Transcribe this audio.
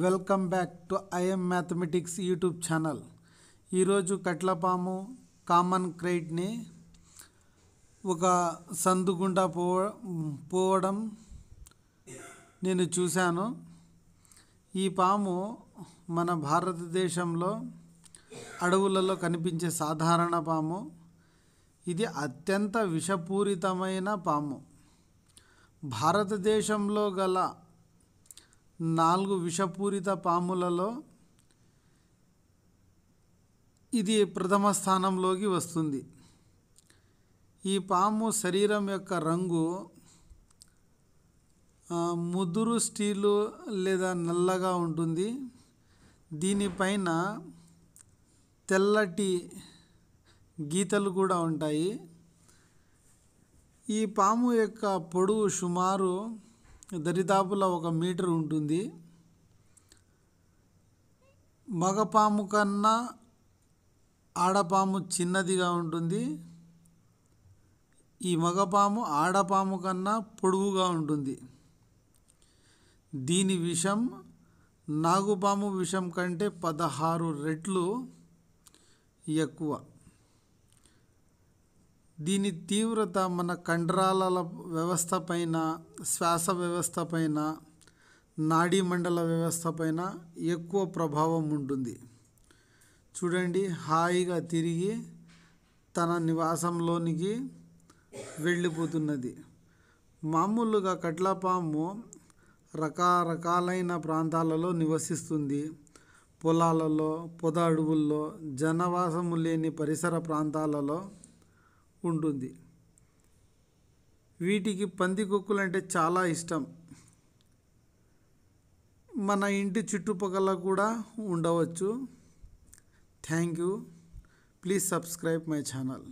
welcome back to IM mathematics YouTube channel ఈరోజు కట్లపాము common క్రైట్ని ఒక సందు గుండా పో పోవడం నేను చూశాను ఈ పాము మన భారతదేశంలో అడవులలో కనిపించే సాధారణ పాము ఇది అత్యంత విషపూరితమైన పాము భారతదేశంలో గల నాలుగు విషపూరిత పాములలో ఇది ప్రథమ స్థానంలోకి వస్తుంది ఈ పాము శరీరం యొక్క రంగు ముదురు స్టీలు లేదా నల్లగా ఉంటుంది దీనిపైన తెల్లటి గీతలు కూడా ఉంటాయి ఈ పాము యొక్క పొడవు సుమారు దరిదాపుల ఒక మీటర్ ఉంటుంది మగపాము కన్నా ఆడపాము చిన్నదిగా ఉంటుంది ఈ మగపాము ఆడపాము కన్నా పొడుగుగా ఉంటుంది దీని విషం నాగుపాము విషం కంటే పదహారు రెట్లు ఎక్కువ దీని తీవ్రత మన కండరాల వ్యవస్థ పైన శ్వాస వ్యవస్థ పైన నాడీ మండల వ్యవస్థ పైన ఎక్కువ ప్రభావం ఉంటుంది చూడండి హాయిగా తిరిగి తన నివాసంలోనికి వెళ్ళిపోతున్నది మామూలుగా కట్లపాము రకరకాలైన ప్రాంతాలలో నివసిస్తుంది పొలాలలో పొద అడవుల్లో జనవాసము లేని పరిసర ప్రాంతాలలో ఉంటుంది వీటికి పంది కుక్కులు అంటే చాలా ఇష్టం మన ఇంటి చుట్టుపక్కల కూడా ఉండవచ్చు thank you please subscribe my channel